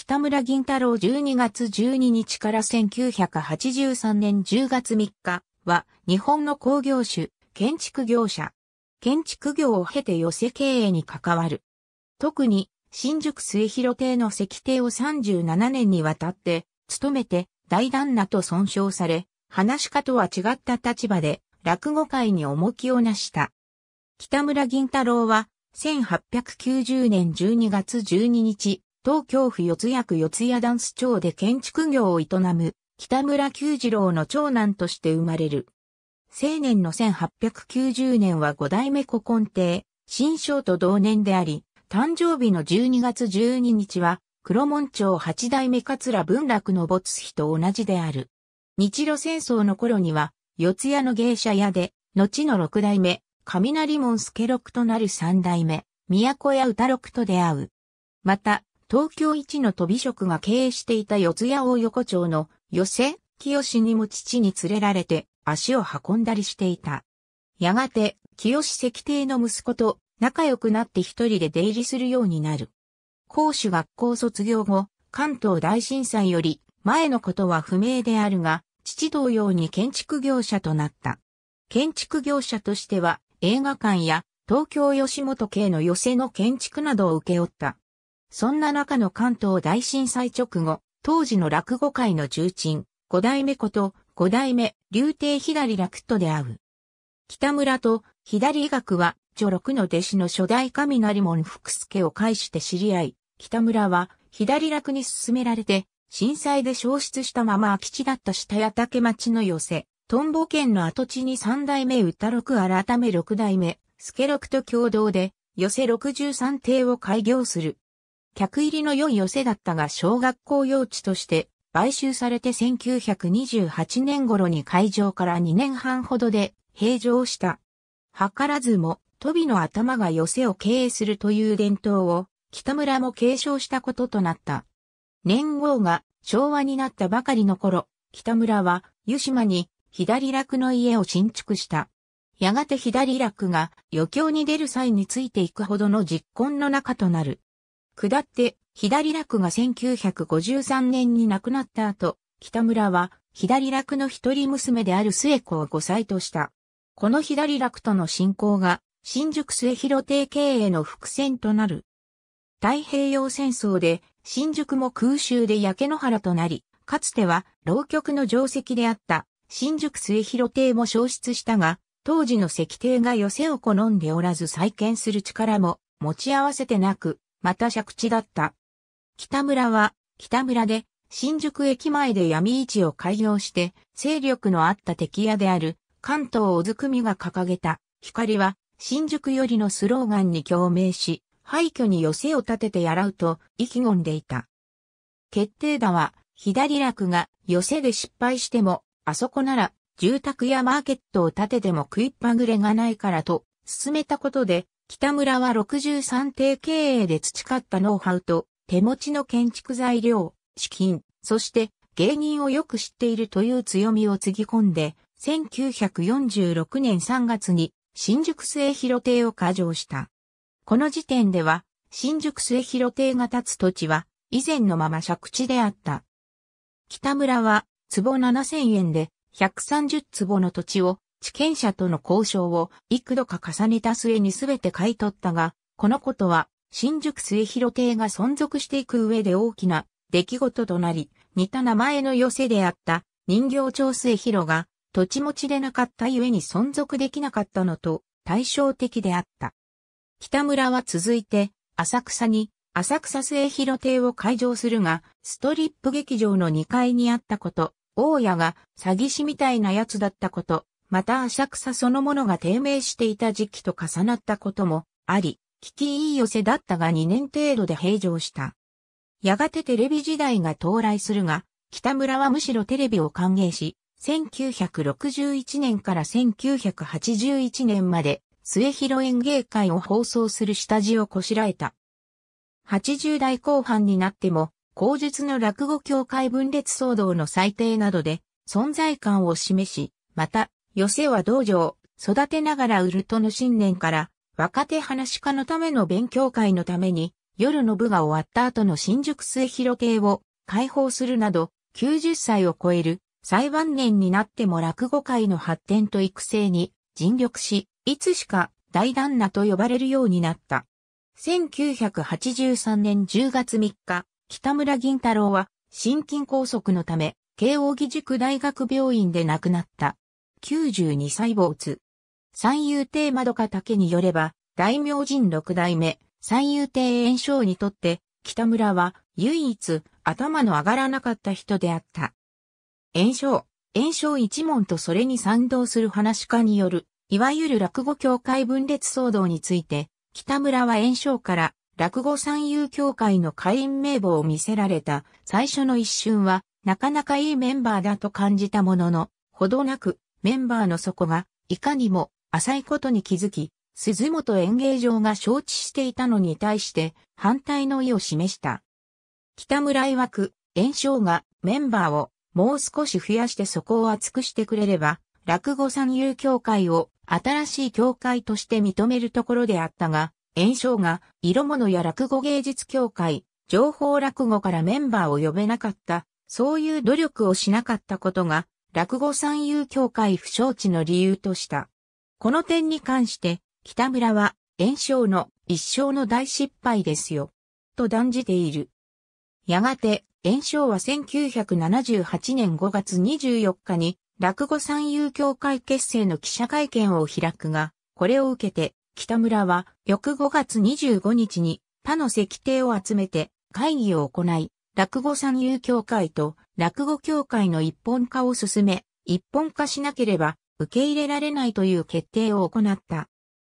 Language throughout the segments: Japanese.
北村銀太郎12月12日から1983年10月3日は日本の工業種、建築業者。建築業を経て寄せ経営に関わる。特に新宿末広邸の石邸を37年にわたって務めて大旦那と損傷され、話し方とは違った立場で落語界に重きをなした。北村銀太郎は1890年12月12日、東京府四谷区四谷ダンス町で建築業を営む北村九次郎の長男として生まれる。青年の1890年は五代目古今亭、新章と同年であり、誕生日の12月12日は、黒門町八代目桂文楽の没日と同じである。日露戦争の頃には、四谷の芸者屋で、後の六代目、雷門助六となる三代目、都屋歌六と出会う。また、東京一の飛び職が経営していた四谷大横丁の寄せ、清にも父に連れられて足を運んだりしていた。やがて、清石庭の息子と仲良くなって一人で出入りするようになる。講師学校卒業後、関東大震災より前のことは不明であるが、父同様に建築業者となった。建築業者としては映画館や東京吉本系の寄せの建築などを請け負った。そんな中の関東大震災直後、当時の落語界の重鎮、五代目こと五代目、竜亭左楽と出会う。北村と左医学は、序六の弟子の初代雷門福助を介して知り合い、北村は左楽に勧められて、震災で消失したまま空き地だった下谷竹町の寄せ、トンボ県の跡地に三代目歌六改め六代目、助六と共同で、寄せ63艇を開業する。客入りの良い寄せだったが小学校用地として買収されて1928年頃に会場から2年半ほどで閉場した。図らずも、飛びの頭が寄せを経営するという伝統を北村も継承したこととなった。年号が昭和になったばかりの頃、北村は湯島に左楽の家を新築した。やがて左楽が余興に出る際についていくほどの実婚の中となる。下って、左楽が1953年に亡くなった後、北村は、左楽の一人娘である末子を5歳とした。この左楽との親交が、新宿末広亭経営の伏線となる。太平洋戦争で、新宿も空襲で焼け野原となり、かつては、浪曲の定石であった、新宿末広亭も消失したが、当時の石亭が寄せを好んでおらず再建する力も持ち合わせてなく、また借地だった。北村は、北村で、新宿駅前で闇市を開業して、勢力のあった敵屋である、関東小津組が掲げた、光は、新宿よりのスローガンに共鳴し、廃墟に寄せを立ててやらうと、意気込んでいた。決定打は、左楽が寄せで失敗しても、あそこなら、住宅やマーケットを建てても食いっぱぐれがないからと、進めたことで、北村は63艇経営で培ったノウハウと、手持ちの建築材料、資金、そして芸人をよく知っているという強みをつぎ込んで、1946年3月に新宿末広邸を過剰した。この時点では、新宿末広邸が建つ土地は、以前のまま借地であった。北村は、坪7000円で、130坪の土地を地権者との交渉を幾度か重ねた末に全て買い取ったが、このことは新宿末広邸が存続していく上で大きな出来事となり、似た名前の寄せであった人形町末広が土地持ちでなかったゆえに存続できなかったのと対照的であった。北村は続いて浅草に浅草末広亭を開場するが、ストリップ劇場の2階にあったこと、大家が詐欺師みたいな奴だったこと、また浅草そのものが低迷していた時期と重なったこともあり、危機いい寄せだったが2年程度で閉場した。やがてテレビ時代が到来するが、北村はむしろテレビを歓迎し、1961年から1981年まで末広演芸会を放送する下地をこしらえた。80代後半になっても、後述の落語協会分裂騒動の裁定などで存在感を示し、また寄せは道場、育てながら売るとの信念から、若手話家のための勉強会のために、夜の部が終わった後の新宿末広亭を開放するなど、90歳を超える最晩年になっても落語界の発展と育成に尽力し、いつしか大旦那と呼ばれるようになった。1983年10月3日、北村銀太郎は心筋梗塞のため、慶應義塾大学病院で亡くなった。92歳没。三遊亭窓か竹によれば、大名人六代目、三遊亭炎章にとって、北村は唯一頭の上がらなかった人であった。炎章、炎章一門とそれに賛同する話家による、いわゆる落語協会分裂騒動について、北村は炎章から落語三遊協会の会員名簿を見せられた最初の一瞬は、なかなかいいメンバーだと感じたものの、ほどなくメンバーの底が、いかにも浅いことに気づき、鈴本演芸場が承知していたのに対して反対の意を示した。北村曰く、炎章がメンバーをもう少し増やしてそこを厚くしてくれれば、落語三遊協会を新しい協会として認めるところであったが、炎章が色物や落語芸術協会、情報落語からメンバーを呼べなかった、そういう努力をしなかったことが落語三遊協会不承知の理由とした。この点に関して、北村は、炎症の一生の大失敗ですよ。と断じている。やがて、炎症は1978年5月24日に、落語三遊協会結成の記者会見を開くが、これを受けて、北村は、翌5月25日に、他の石定を集めて、会議を行い、落語三遊協会と落語協会の一本化を進め、一本化しなければ受け入れられないという決定を行った。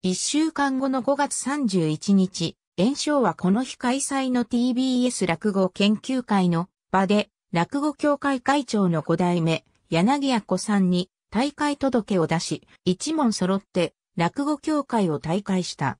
一週間後の5月31日、炎章はこの日開催の TBS 落語研究会の場で、落語協会会長の5代目、柳谷子さんに大会届を出し、一問揃って落語協会を退会した。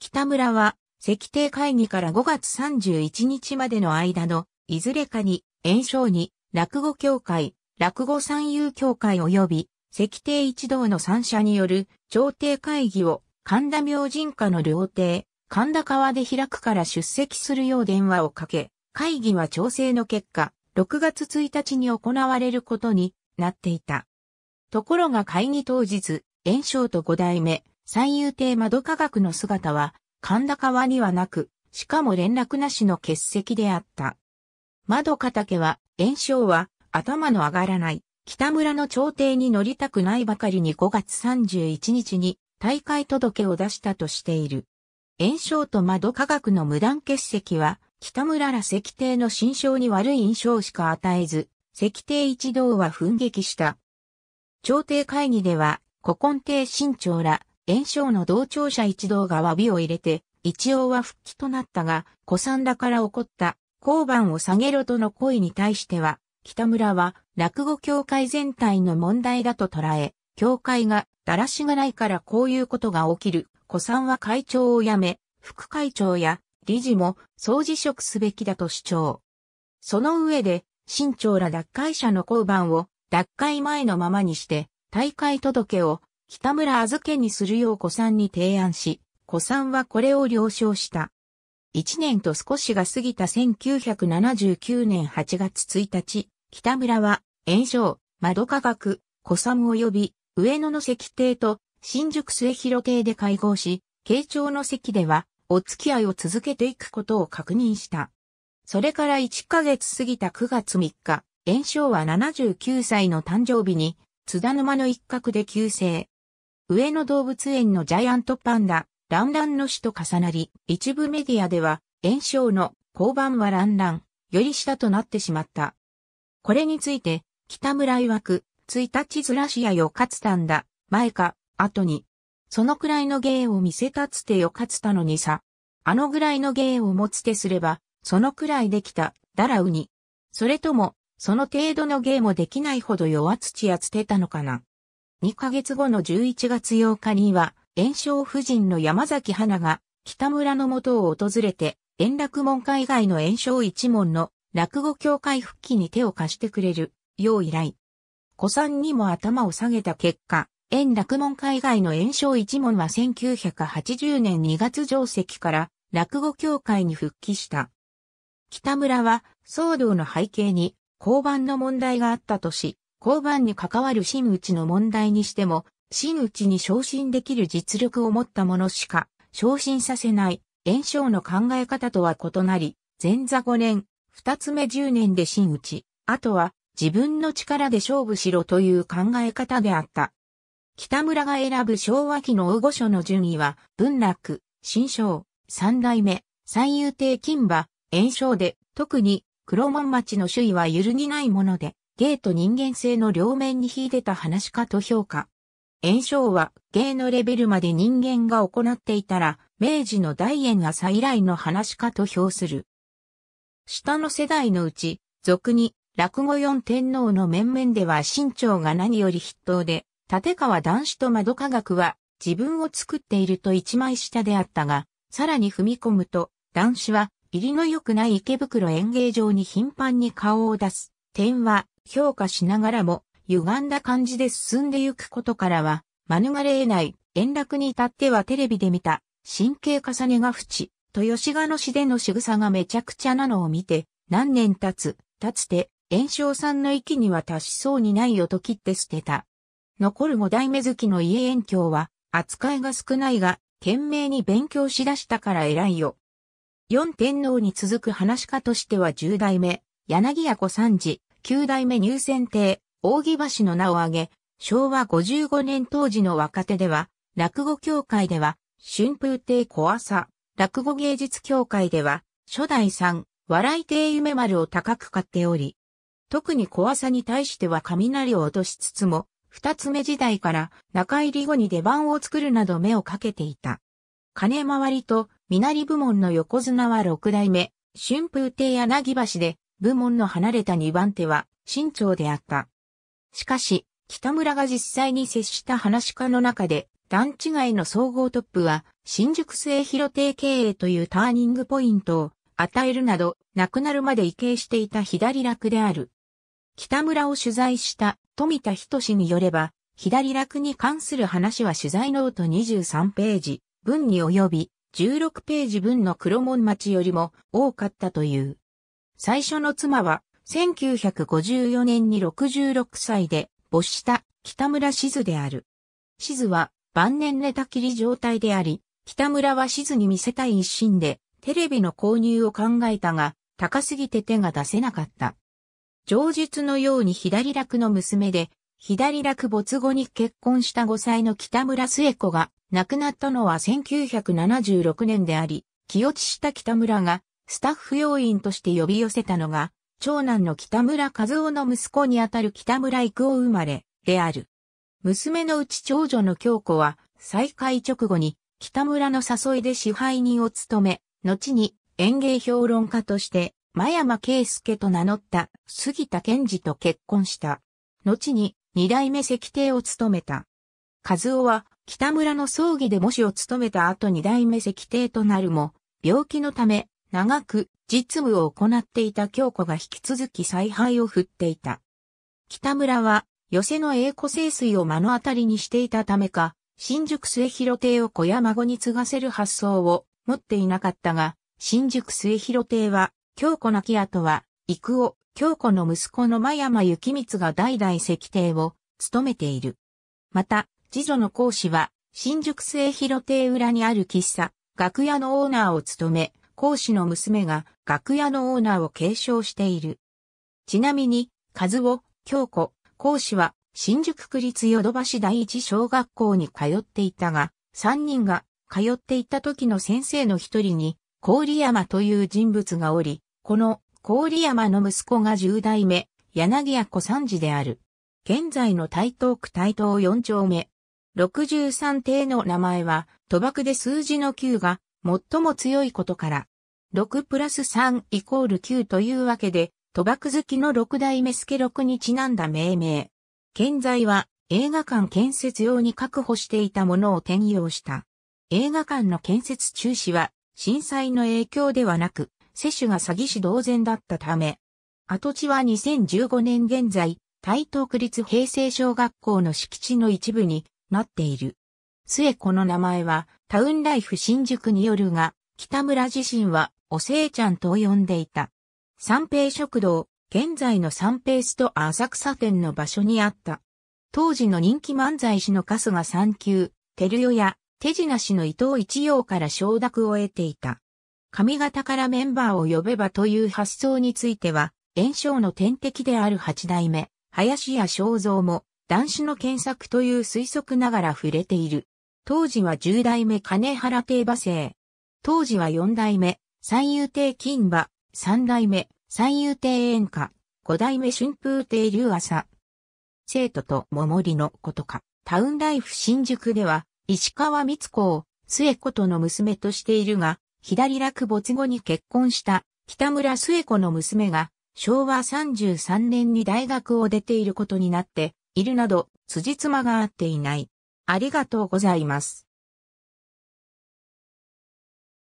北村は、石定会議から5月31日までの間のいずれかに、炎章に、落語協会、落語三遊協会及び、石帝一同の三者による、朝廷会議を、神田明神家の料亭、神田川で開くから出席するよう電話をかけ、会議は調整の結果、6月1日に行われることになっていた。ところが会議当日、炎章と五代目、三遊亭窓科学の姿は、神田川にはなく、しかも連絡なしの欠席であった。窓片竹は、炎症は、頭の上がらない、北村の朝廷に乗りたくないばかりに5月31日に、大会届を出したとしている。炎症と窓科学の無断欠席は、北村ら石帝の心象に悪い印象しか与えず、石帝一同は奮撃した。朝廷会議では、古今帝新朝ら、炎症の同調者一同が詫びを入れて、一応は復帰となったが、古参らから起こった交番を下げろとの声に対しては、北村は落語協会全体の問題だと捉え、協会がだらしがないからこういうことが起きる。古参は会長を辞め、副会長や理事も総辞職すべきだと主張。その上で、新長ら脱会者の交番を脱会前のままにして、大会届を北村預けにするよう古参に提案し、古参はこれを了承した。1年と少しが過ぎた1979年8月1日、北村は、炎症、窓科学、小寒及び、上野の石亭と、新宿末広亭で会合し、慶長の席では、お付き合いを続けていくことを確認した。それから1ヶ月過ぎた9月3日、炎症は79歳の誕生日に、津田沼の一角で急逝。上野動物園のジャイアントパンダ、乱乱の死と重なり、一部メディアでは、炎症の交番は乱乱、より下となってしまった。これについて、北村曰く、1日ずらしやよ勝つたんだ、前か、後に。そのくらいの芸を見せたつてよ勝つたのにさ。あのぐらいの芸を持つてすれば、そのくらいできた、だらうに。それとも、その程度の芸もできないほど弱土やつてたのかな。2ヶ月後の11月8日には、炎症夫人の山崎花が北村の元を訪れて、円楽門会以外の炎症一門の落語協会復帰に手を貸してくれる、よう依頼。古参にも頭を下げた結果、円楽門会以外の炎症一門は1980年2月定席から落語協会に復帰した。北村は騒動の背景に交番の問題があったとし、交番に関わる真打ちの問題にしても、真打ちに昇進できる実力を持った者しか昇進させない炎章の考え方とは異なり、前座5年、二つ目10年で真打ち、あとは自分の力で勝負しろという考え方であった。北村が選ぶ昭和期の大御所の順位は、文楽、新章、三代目、三遊亭金馬、炎章で、特に黒門町の首位は揺るぎないもので、芸と人間性の両面に秀でた話かと評価。炎症は芸のレベルまで人間が行っていたら、明治の大炎朝以来の話かと評する。下の世代のうち、俗に、落語四天皇の面々では身長が何より筆頭で、立川男子と窓科学は自分を作っていると一枚下であったが、さらに踏み込むと、男子は入りの良くない池袋演芸場に頻繁に顔を出す点は評価しながらも、歪んだ感じで進んでゆくことからは、免れ得ない、円楽に至ってはテレビで見た、神経重ねが淵、と吉賀の死での仕草がめちゃくちゃなのを見て、何年経つ、経つて、炎症さんの域には達しそうにないよと切って捨てた。残る五代目月の家遠鏡は、扱いが少ないが、懸命に勉強しだしたから偉いよ。四天皇に続く話家としては十代目、柳屋子三次、九代目入選帝、扇橋の名を挙げ、昭和55年当時の若手では、落語協会では、春風亭小朝、落語芸術協会では、初代さん、笑い亭夢丸を高く買っており、特に小朝に対しては雷を落としつつも、二つ目時代から中入り後に出番を作るなど目をかけていた。金回りと、みなり部門の横綱は六代目、春風亭柳橋で、部門の離れた二番手は、新長であった。しかし、北村が実際に接した話し家の中で、段違いの総合トップは、新宿末広亭経営というターニングポイントを与えるなど、亡くなるまで移形していた左楽である。北村を取材した富田人志によれば、左楽に関する話は取材ノート23ページ、文に及び、16ページ分の黒門町よりも多かったという。最初の妻は1954年に66歳で没した北村静である。静は晩年寝たきり状態であり、北村は静に見せたい一心でテレビの購入を考えたが、高すぎて手が出せなかった。上述のように左楽の娘で、左楽没後に結婚した5歳の北村末子が亡くなったのは1976年であり、気落ちした北村がスタッフ要員として呼び寄せたのが長男の北村和夫の息子にあたる北村育夫生まれ、である。娘のうち長女の京子は、再会直後に、北村の誘いで支配人を務め、後に園芸評論家として、真山圭介と名乗った杉田健二と結婚した。後に二代目石帝を務めた。和夫は北村の葬儀で模試を務めた後二代目石帝となるも、病気のため長く実務を行っていた京子が引き続き采配を振っていた。北村は、寄せの栄子清水を目の当たりにしていたためか、新宿末広亭を子や孫に継がせる発想を持っていなかったが、新宿末広亭は、京子亡き後は、幾を、京子の息子の真山幸光が代々石亭を務めている。また、次女の講師は、新宿末広亭裏にある喫茶、楽屋のオーナーを務め、講師の娘が楽屋のオーナーを継承している。ちなみに、和夫、京子、講師は新宿区立ヨドバシ第一小学校に通っていたが、3人が通っていた時の先生の一人に、郡山という人物がおり、この郡山の息子が十代目、柳屋小三治である。現在の台東区台東四丁目。63亭の名前は、賭博で数字の9が最も強いことから、6プラス3イコール9というわけで、賭博好きの六代目助六にちなんだ命名。建材は映画館建設用に確保していたものを転用した。映画館の建設中止は震災の影響ではなく、接種が詐欺師同然だったため、跡地は2015年現在、台東区立平成小学校の敷地の一部になっている。末子の名前は、タウンライフ新宿によるが、北村自身はおせいちゃんと呼んでいた。三平食堂、現在の三平ストア浅草店の場所にあった。当時の人気漫才師の春日三級、照代や手品師の伊藤一葉から承諾を得ていた。髪型からメンバーを呼べばという発想については、炎症の天敵である八代目、林家正蔵も、男子の検索という推測ながら触れている。当時は十代目金原定馬生。当時は四代目、三遊亭金馬、三代目、三遊亭演歌、五代目春風亭竜朝。生徒と桃りのことか。タウンライフ新宿では、石川光子を末子との娘としているが、左落没後に結婚した北村末子の娘が昭和33年に大学を出ていることになっているなど、辻褄が合っていない。ありがとうございます。